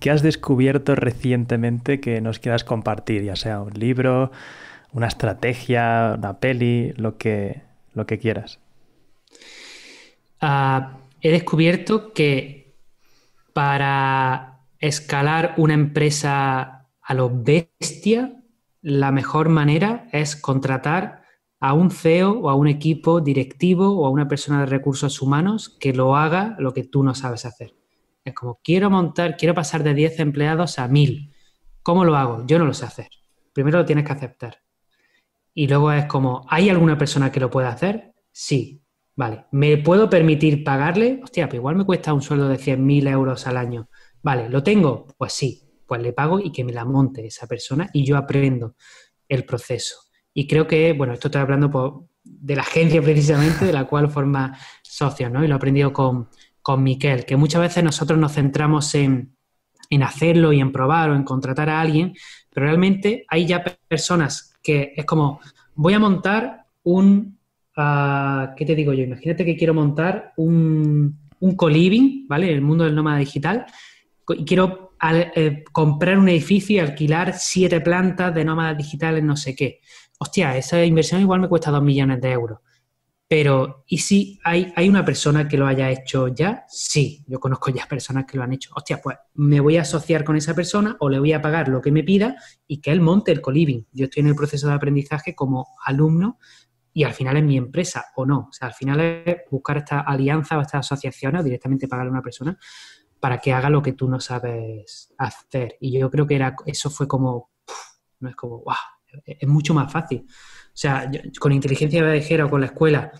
¿Qué has descubierto recientemente que nos quieras compartir? Ya sea un libro, una estrategia, una peli, lo que, lo que quieras. Ah, he descubierto que para escalar una empresa a lo bestia, la mejor manera es contratar a un CEO o a un equipo directivo o a una persona de recursos humanos que lo haga lo que tú no sabes hacer. Es como, quiero montar, quiero pasar de 10 empleados a 1000. ¿Cómo lo hago? Yo no lo sé hacer. Primero lo tienes que aceptar. Y luego es como, ¿hay alguna persona que lo pueda hacer? Sí. Vale. ¿Me puedo permitir pagarle? Hostia, pero pues igual me cuesta un sueldo de 100.000 euros al año. Vale, ¿lo tengo? Pues sí. Pues le pago y que me la monte esa persona y yo aprendo el proceso. Y creo que, bueno, esto estoy hablando de la agencia precisamente, de la cual forma socio, ¿no? Y lo he aprendido con, Miquel, que muchas veces nosotros nos centramos en, en hacerlo y en probar o en contratar a alguien, pero realmente hay ya personas que es como, voy a montar un, ah, ¿qué te digo yo? Imagínate que quiero montar un, un co-living, ¿vale? El mundo del nómada digital, y quiero eh, comprar un edificio y alquilar siete plantas de nómadas digitales, no sé qué. Hostia, esa inversión igual me cuesta dos millones de euros. Pero, ¿y si hay, hay una persona que lo haya hecho ya? Sí, yo conozco ya personas que lo han hecho. Hostia, pues me voy a asociar con esa persona o le voy a pagar lo que me pida y que él monte el coliving. Yo estoy en el proceso de aprendizaje como alumno y al final es mi empresa o no. O sea, al final es buscar esta alianza o esta asociación, o directamente pagarle a una persona para que haga lo que tú no sabes hacer. Y yo creo que era, eso fue como, no es como, wow, es mucho más fácil. O sea, con inteligencia viajera o con la escuela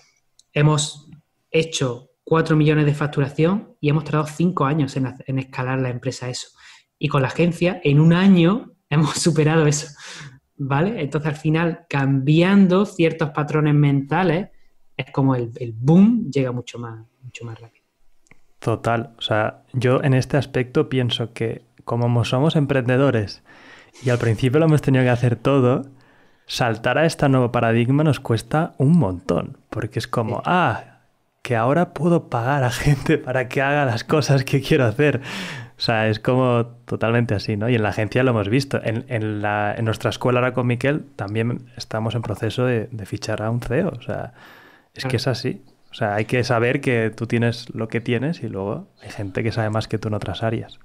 hemos hecho 4 millones de facturación y hemos tardado 5 años en, escalar la empresa eso. Y con la agencia, en un año hemos superado eso. ¿Vale? Entonces, al final, cambiando ciertos patrones mentales, es como el, boom llega mucho más, mucho más rápido. Total. O sea, yo en este aspecto pienso que como somos emprendedores y al principio lo hemos tenido que hacer todo. Saltar a este nuevo paradigma nos cuesta un montón, porque es como, ah, que ahora puedo pagar a gente para que haga las cosas que quiero hacer. O sea, es como totalmente así, ¿no? Y en la agencia lo hemos visto. En, en, la, en nuestra escuela ahora con Miquel también estamos en proceso de fichar a un CEO. O sea, es que es así. O sea, hay que saber que tú tienes lo que tienes y luego hay gente que sabe más que tú en otras áreas.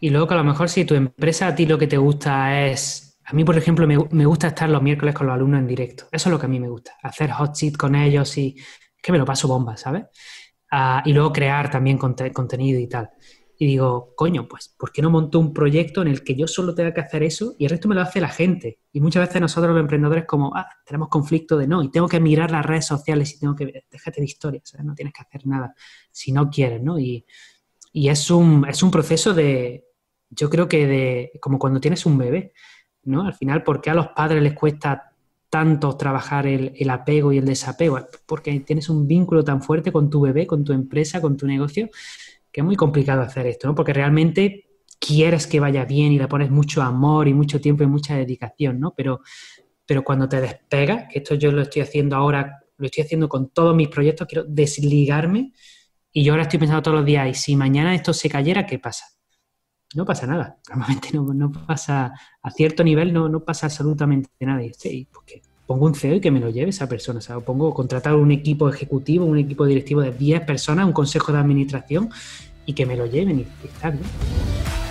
Y luego que a lo mejor si tu empresa a ti lo que te gusta es... A mí, por ejemplo, me, me gusta estar los miércoles con los alumnos en directo. Eso es lo que a mí me gusta. Hacer hot seat con ellos y que me lo paso bomba, ¿sabes? Ah, y luego crear también contenido y tal. Y digo, coño, pues, ¿por qué no monto un proyecto en el que yo solo tenga que hacer eso y el resto me lo hace la gente? Y muchas veces nosotros los emprendedores como, ah, tenemos conflicto de no, y tengo que mirar las redes sociales y tengo que, déjate de historias, ¿sabes? no tienes que hacer nada si no quieres, ¿no? Y, y es, un, es un proceso de, yo creo que de, como cuando tienes un bebé, ¿no? Al final, ¿por qué a los padres les cuesta tanto trabajar el, apego y el desapego? Porque tienes un vínculo tan fuerte con tu bebé, con tu empresa, con tu negocio, que es muy complicado hacer esto, ¿no? Porque realmente quieres que vaya bien y le pones mucho amor y mucho tiempo y mucha dedicación, ¿no? Pero, pero cuando te despegas, que esto yo lo estoy haciendo ahora, lo estoy haciendo con todos mis proyectos, quiero desligarme y yo ahora estoy pensando todos los días, y si mañana esto se cayera, ¿qué pasa? no pasa nada. Normalmente no, pasa, a cierto nivel no, no pasa absolutamente nada. Y porque pues pongo un CEO y que me lo lleve esa persona, o sea, pongo contratar un equipo ejecutivo, un equipo directivo de 10 personas, un consejo de administración y que me lo lleven y, y está